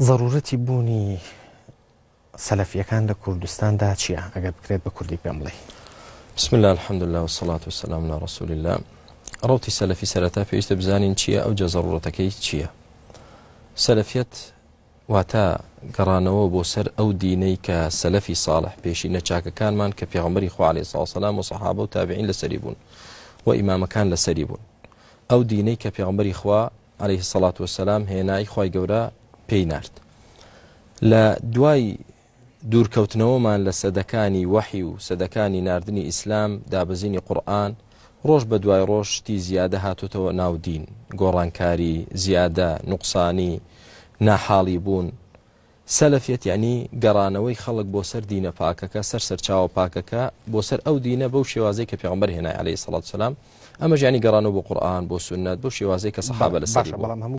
ضرورەتی بوونی سەلفیەکان لە کوردستاندا چییە ئەگەر بکرێت بە کوردی پێم بڵێ بسم الله الحمد لله والصلاة والسلام على رسول الله روتي سلفي سەرەتا پێویستە بزانین چییە او جە ضرورەتەکەی چییە واتا واتە بو سر او دينيك سلفي صالح سەلفی ساڵح كان مان کە پێغمبەری خوالێ ساڵسەسلام و سەحاب و تابعین لەسەری بوون و ئیمامەکان لەسەری بوون ئەو دینەی خوا عليه والسلام هنا اي خواي گەورە پێی نرد لە دوای دوورکەوتنەوەمان لە سەدەکانی وەحی و سەدەکانی نردنی ئیسلام دابزینی قورآن ڕۆژ بە دوای ڕۆژتی زیادە هاتوتەوە ناودین گۆڕانکاری زیادە نوقسانی ناحاڵی بوون سەلفەت یعنی گەڕانەوەی خەڵک بۆ سەر دینە پاکەکە سەر سەرچاوە پاکەکە بۆ سەر ئەو دینە بەو شێوازەی کە پێغمبەر هێنای عليه سڵات سلام ئەمە ژیانی گەڕانەوە بۆ قورآان بۆ سنت بۆ شێوازەی کە سەحابە لە سەر بەڵام